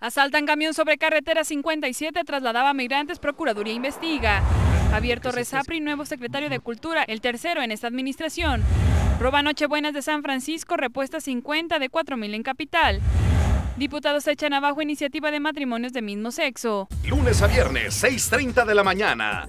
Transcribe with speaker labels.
Speaker 1: Asaltan camión sobre carretera 57, trasladaba migrantes, Procuraduría investiga. Abierto Rezapri, nuevo secretario de Cultura, el tercero en esta administración. Roba Nochebuenas de San Francisco, repuesta 50 de 4.000 en capital. Diputados echan abajo iniciativa de matrimonios de mismo sexo.
Speaker 2: Lunes a viernes,
Speaker 3: 6.30 de la mañana.